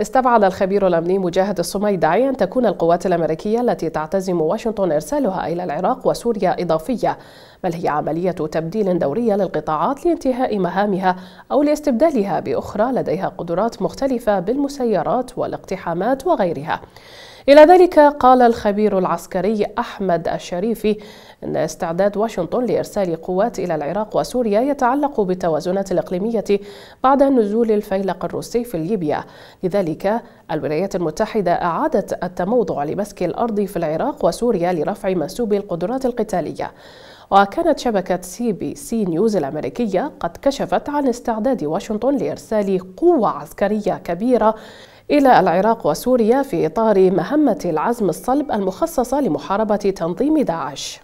استبعد الخبير الأمني مجاهد الصميدعي أن تكون القوات الأمريكية التي تعتزم واشنطن إرسالها إلى العراق وسوريا إضافية بل هي عملية تبديل دورية للقطاعات لانتهاء مهامها أو لاستبدالها بأخرى لديها قدرات مختلفة بالمسيرات والاقتحامات وغيرها إلى ذلك قال الخبير العسكري أحمد الشريفي أن استعداد واشنطن لإرسال قوات إلى العراق وسوريا يتعلق بالتوازنات الإقليمية بعد نزول الفيلق الروسي في ليبيا لذلك الولايات المتحدة أعادت التموضع لمسك الأرض في العراق وسوريا لرفع منسوب القدرات القتالية وكانت شبكة سي بي سي نيوز الأمريكية قد كشفت عن استعداد واشنطن لإرسال قوة عسكرية كبيرة إلى العراق وسوريا في إطار مهمة العزم الصلب المخصصة لمحاربة تنظيم داعش